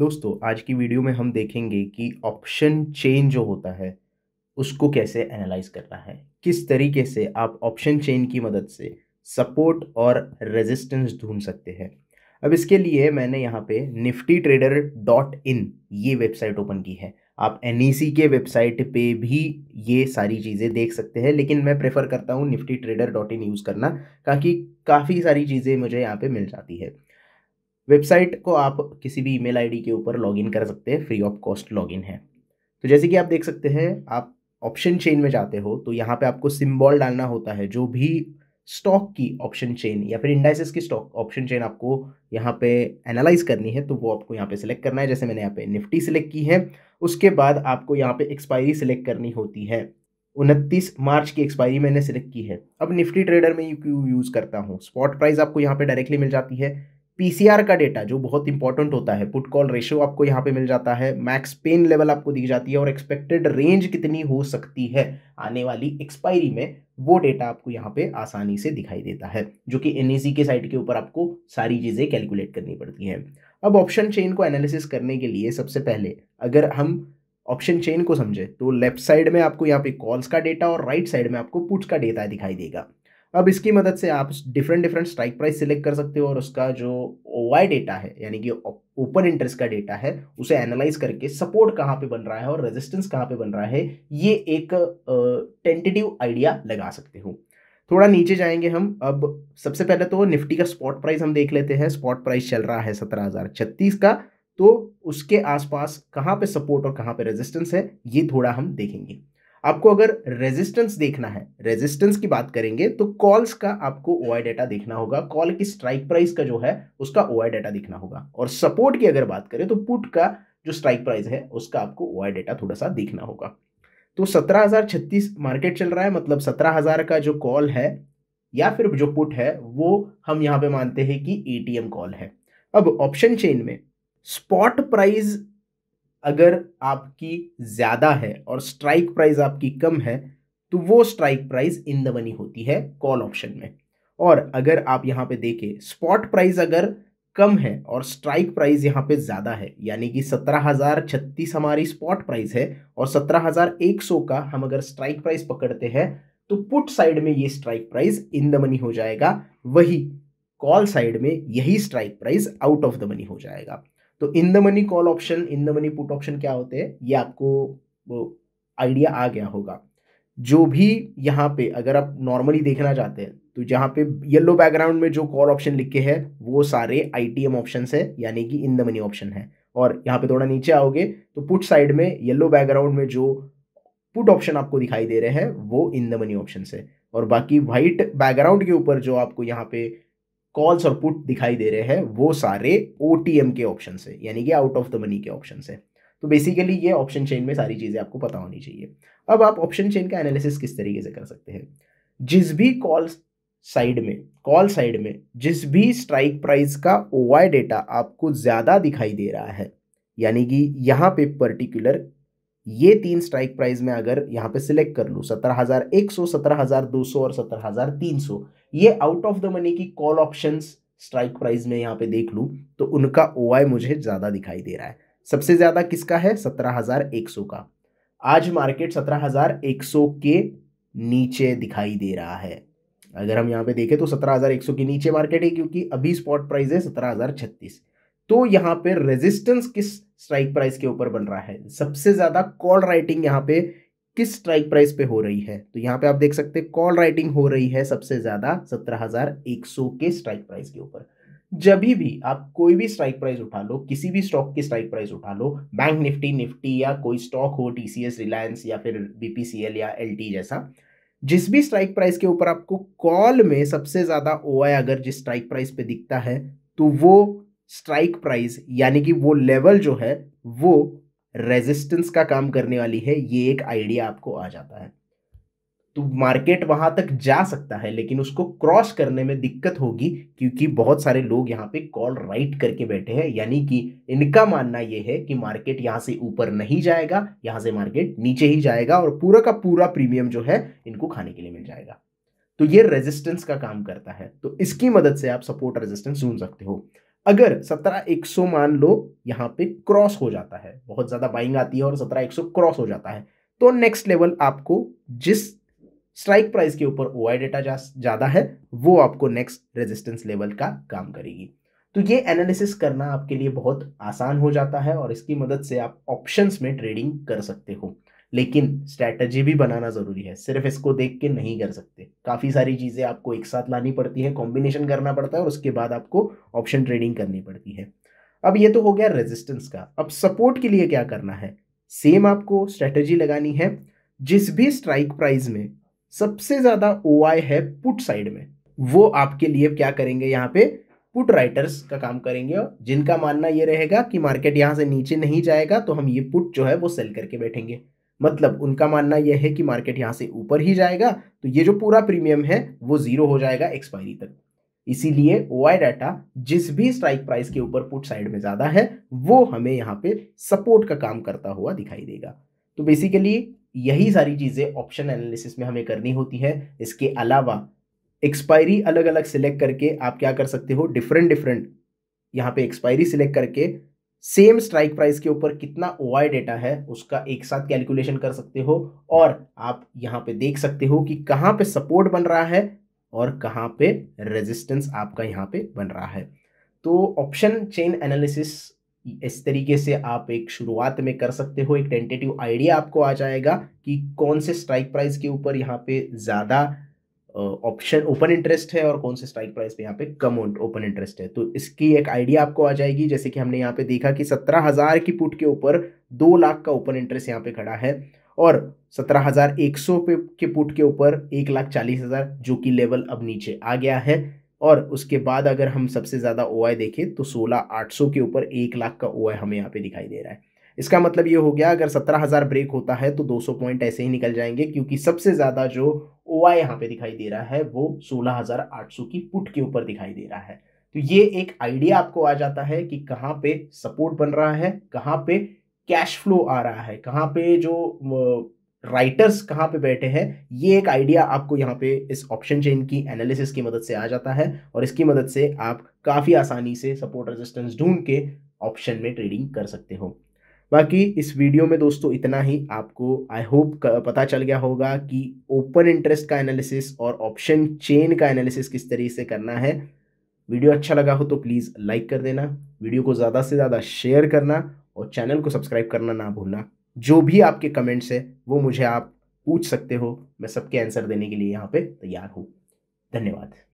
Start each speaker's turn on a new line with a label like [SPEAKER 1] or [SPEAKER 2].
[SPEAKER 1] दोस्तों आज की वीडियो में हम देखेंगे कि ऑप्शन चेन जो होता है उसको कैसे एनालाइज करना है किस तरीके से आप ऑप्शन चेन की मदद से सपोर्ट और रेजिस्टेंस ढूंढ सकते हैं अब इसके लिए मैंने यहाँ पे निफ्टी ट्रेडर डॉट इन ये वेबसाइट ओपन की है आप एन e के वेबसाइट पे भी ये सारी चीज़ें देख सकते हैं लेकिन मैं प्रेफर करता हूँ Nifty trader dot in use करना ताकि काफ़ी सारी चीज़ें मुझे यहाँ पे मिल जाती है वेबसाइट को आप किसी भी ईमेल आईडी के ऊपर लॉगिन कर सकते हैं फ्री ऑफ कॉस्ट लॉगिन है तो जैसे कि आप देख सकते हैं आप ऑप्शन चेन में जाते हो तो यहाँ पे आपको सिम्बॉल डालना होता है जो भी स्टॉक की ऑप्शन चेन या फिर इंडाइसिस की स्टॉक ऑप्शन चेन आपको यहाँ पे एनालाइज करनी है तो वो आपको यहाँ पे सिलेक्ट करना है जैसे मैंने यहाँ पे निफ्टी सिलेक्ट की है उसके बाद आपको यहाँ पे एक्सपायरी सिलेक्ट करनी होती है उनतीस मार्च की एक्सपायरी मैंने सिलेक्ट की है अब निफ्टी ट्रेडर में क्यों यूज़ करता हूँ स्पॉट प्राइस आपको यहाँ पे डायरेक्टली मिल जाती है पीसीआर का डेटा जो बहुत इंपॉर्टेंट होता है पुट कॉल रेशियो आपको यहाँ पे मिल जाता है मैक्स पेन लेवल आपको दिख जाती है और एक्सपेक्टेड रेंज कितनी हो सकती है आने वाली एक्सपायरी में वो डेटा आपको यहाँ पे आसानी से दिखाई देता है जो कि एन के साइट के ऊपर आपको सारी चीज़ें कैलकुलेट करनी पड़ती हैं अब ऑप्शन चेन को एनालिसिस करने के लिए सबसे पहले अगर हम ऑप्शन चेन को समझें तो लेफ्ट साइड में आपको यहाँ पे कॉल्स का डेटा और राइट right साइड में आपको पुट्स का डेटा दिखाई देगा अब इसकी मदद से आप different different strike price select कर सकते हो और उसका जो ओ डेटा है यानी कि ओपन इंटरेस्ट का डेटा है उसे एनालाइज करके सपोर्ट कहाँ पे बन रहा है और रेजिस्टेंस कहाँ पे बन रहा है ये एक टेंटेटिव आइडिया लगा सकते हो थोड़ा नीचे जाएंगे हम अब सबसे पहले तो निफ्टी का स्पॉट प्राइस हम देख लेते हैं स्पॉट प्राइस चल रहा है सत्रह हज़ार छत्तीस का तो उसके आसपास कहाँ पे सपोर्ट और कहाँ पे रेजिस्टेंस है ये थोड़ा हम देखेंगे आपको अगर रेजिस्टेंस देखना है रेजिस्टेंस की बात करेंगे तो कॉल्स का आपको ओ डेटा देखना होगा कॉल की स्ट्राइक प्राइस का जो है उसका ओ डेटा देखना होगा और सपोर्ट की अगर बात करें तो पुट का जो स्ट्राइक प्राइस है उसका आपको ओ डेटा थोड़ा सा देखना होगा तो सत्रह हज़ार छत्तीस मार्केट चल रहा है मतलब सत्रह हज़ार का जो कॉल है या फिर जो पुट है वो हम यहाँ पे मानते हैं कि एम कॉल है अब ऑप्शन चेन में स्पॉट प्राइस अगर आपकी ज़्यादा है और स्ट्राइक प्राइस आपकी कम है तो वो strike price in the money होती है कॉल ऑप्शन में और अगर आप यहाँ पे देखें स्पॉट प्राइस अगर कम है और स्ट्राइक प्राइस यहाँ पे ज़्यादा है यानी कि सत्रह हज़ार छत्तीस हमारी स्पॉट प्राइस है और सत्रह हज़ार एक सौ का हम अगर स्ट्राइक प्राइस पकड़ते हैं तो पुट साइड में ये strike price in the money हो जाएगा वही कॉल साइड में यही strike price out of the money हो जाएगा तो in the money call option in the money put option क्या होते हैं ये आपको आइडिया आ गया होगा जो भी यहाँ पे अगर आप नॉर्मली देखना चाहते हैं तो जहाँ पे येलो बैकग्राउंड में जो कॉल ऑप्शन लिखे हैं वो सारे आई टी एम ऑप्शन है यानी कि इन द मनी ऑप्शन है और यहाँ पे थोड़ा नीचे आओगे तो पुट साइड में येलो बैकग्राउंड में जो पुट ऑप्शन आपको दिखाई दे रहे हैं वो इन द मनी ऑप्शन है और बाकी व्हाइट बैकग्राउंड के ऊपर जो आपको यहाँ पे कॉल्स और पुट दिखाई दे रहे हैं वो सारे ओ के ऑप्शन से यानी कि आउट ऑफ द मनी के ऑप्शन से तो बेसिकली ये ऑप्शन चेन में सारी चीज़ें आपको पता होनी चाहिए अब आप ऑप्शन चेन का एनालिसिस किस तरीके से कर सकते हैं जिस भी कॉल साइड में कॉल साइड में जिस भी स्ट्राइक प्राइस का ओ डेटा आपको ज़्यादा दिखाई दे रहा है यानी कि यहाँ पे पर्टिकुलर ये तीन स्ट्राइक प्राइस में अगर यहाँ पे सिलेक्ट कर लूँ सत्रह हज़ार एक सौ सत्रह हज़ार दो सौ और सत्रह हज़ार तीन सौ ये आउट ऑफ द मनी की कॉल ऑप्शन स्ट्राइक प्राइस में यहाँ पे देख लूँ तो उनका ओ मुझे ज़्यादा दिखाई दे रहा है सबसे ज़्यादा किसका है सत्रह हज़ार एक सौ का आज मार्केट सत्रह हज़ार एक सौ के नीचे दिखाई दे रहा है अगर हम यहाँ पे देखें तो सत्रह हज़ार एक सौ के नीचे मार्केट है क्योंकि अभी स्पॉट प्राइस है सत्रह हज़ार छत्तीस तो यहाँ पे रेजिस्टेंस किस स्ट्राइक प्राइस के ऊपर बन रहा है सबसे ज़्यादा कॉल राइटिंग यहाँ पे किस स्ट्राइक प्राइस पे हो रही है तो यहाँ पे आप देख सकते हैं कॉल राइटिंग हो रही है सबसे ज़्यादा सत्रह हज़ार एक सौ के स्ट्राइक प्राइस के ऊपर जब भी आप कोई भी स्ट्राइक प्राइस उठा लो किसी भी स्टॉक की स्ट्राइक प्राइस उठा लो बैंक निफ्टी निफ्टी या कोई स्टॉक हो टीसीएस रिलायंस या फिर बीपीसीएल या एलटी जैसा जिस भी स्ट्राइक प्राइस के ऊपर आपको कॉल में सबसे ज़्यादा ओ अगर जिस स्ट्राइक प्राइस पे दिखता है तो वो स्ट्राइक प्राइस यानी कि वो लेवल जो है वो रेजिस्टेंस का काम करने वाली है ये एक आइडिया आपको आ जाता है तो मार्केट वहां तक जा सकता है लेकिन उसको क्रॉस करने में दिक्कत होगी क्योंकि बहुत सारे लोग यहाँ पे कॉल राइट करके बैठे हैं यानी कि इनका मानना यह है कि मार्केट यहाँ से ऊपर नहीं जाएगा यहाँ से मार्केट नीचे ही जाएगा और पूरा का पूरा प्रीमियम जो है इनको खाने के लिए मिल जाएगा तो ये रेजिस्टेंस का काम करता है तो इसकी मदद से आप सपोर्ट रेजिस्टेंस ढूंढ सकते हो अगर सत्रह एक सौ मान लो यहाँ पे क्रॉस हो जाता है बहुत ज़्यादा बाइंग आती है और सत्रह एक सौ क्रॉस हो जाता है तो नेक्स्ट लेवल आपको जिस स्ट्राइक प्राइस के ऊपर ओ डेटा ज़्यादा है वो आपको नेक्स्ट रेजिस्टेंस लेवल का काम करेगी तो ये एनालिसिस करना आपके लिए बहुत आसान हो जाता है और इसकी मदद से आप ऑप्शंस में ट्रेडिंग कर सकते हो लेकिन स्ट्रैटेजी भी बनाना ज़रूरी है सिर्फ इसको देख के नहीं कर सकते काफ़ी सारी चीज़ें आपको एक साथ लानी पड़ती है कॉम्बिनेशन करना पड़ता है और उसके बाद आपको ऑप्शन ट्रेडिंग करनी पड़ती है अब ये तो हो गया रेजिस्टेंस का अब सपोर्ट के लिए क्या करना है सेम आपको स्ट्रैटेजी लगानी है जिस भी स्ट्राइक प्राइस में सबसे ज़्यादा ओ है पुट साइड में वो आपके लिए क्या करेंगे यहाँ पे पुट राइटर्स का काम करेंगे और जिनका मानना ये रहेगा कि मार्केट यहाँ से नीचे नहीं जाएगा तो हम ये पुट जो है वो सेल करके बैठेंगे मतलब उनका मानना यह है कि मार्केट यहाँ से ऊपर ही जाएगा तो ये जो पूरा प्रीमियम है वो जीरो हो जाएगा एक्सपायरी तक इसीलिए ओ डाटा जिस भी स्ट्राइक प्राइस के ऊपर पुट साइड में ज़्यादा है वो हमें यहाँ पे सपोर्ट का काम करता हुआ दिखाई देगा तो बेसिकली यही सारी चीज़ें ऑप्शन एनालिसिस में हमें करनी होती है इसके अलावा एक्सपायरी अलग अलग सिलेक्ट करके आप क्या कर सकते हो डिफरेंट डिफरेंट यहाँ पे एक्सपायरी सिलेक्ट करके सेम स्ट्राइक प्राइस के ऊपर कितना ओ डेटा है उसका एक साथ कैलकुलेशन कर सकते हो और आप यहाँ पे देख सकते हो कि कहाँ पे सपोर्ट बन रहा है और कहाँ पे रेजिस्टेंस आपका यहाँ पे बन रहा है तो ऑप्शन चेन एनालिसिस इस तरीके से आप एक शुरुआत में कर सकते हो एक टेंटेटिव आइडिया आपको आ जाएगा कि कौन से स्ट्राइक प्राइस के ऊपर यहाँ पे ज़्यादा ऑप्शन ओपन इंटरेस्ट है और कौन से स्ट्राइक प्राइस पे यहाँ पे कम ओपन इंटरेस्ट है तो इसकी एक आइडिया आपको आ जाएगी जैसे कि हमने यहाँ पे देखा कि सत्रह हज़ार की पुट के ऊपर दो लाख का ओपन इंटरेस्ट यहाँ पे खड़ा है और सत्रह हज़ार एक सौ पे के पुट के ऊपर एक लाख चालीस हज़ार जो कि लेवल अब नीचे आ गया है और उसके बाद अगर हम सबसे ज़्यादा ओ आई देखें तो सोलह आठ सौ के ऊपर एक लाख का ओ आई हमें यहाँ पे दिखाई दे रहा है इसका मतलब ये हो गया अगर सत्रह हज़ार ब्रेक होता है तो 200 पॉइंट ऐसे ही निकल जाएंगे क्योंकि सबसे ज़्यादा जो ओ आई यहाँ पे दिखाई दे रहा है वो 16,800 की पुट के ऊपर दिखाई दे रहा है तो ये एक आइडिया आपको आ जाता है कि कहाँ पे सपोर्ट बन रहा है कहाँ पे कैश फ्लो आ रहा है कहाँ पे जो राइटर्स कहाँ पे बैठे हैं ये एक आइडिया आपको यहाँ पे इस ऑप्शन चेन की एनालिसिस की मदद से आ जाता है और इसकी मदद से आप काफ़ी आसानी से सपोर्ट रेजिस्टेंस ढूंढ के ऑप्शन में ट्रेडिंग कर सकते हो बाकी इस वीडियो में दोस्तों इतना ही आपको आई होप पता चल गया होगा कि ओपन इंटरेस्ट का एनालिसिस और ऑप्शन चेन का एनालिसिस किस तरीके से करना है वीडियो अच्छा लगा हो तो प्लीज़ लाइक कर देना वीडियो को ज़्यादा से ज़्यादा शेयर करना और चैनल को सब्सक्राइब करना ना भूलना जो भी आपके कमेंट्स है वो मुझे आप पूछ सकते हो मैं सबके आंसर देने के लिए यहाँ पे तैयार हूँ धन्यवाद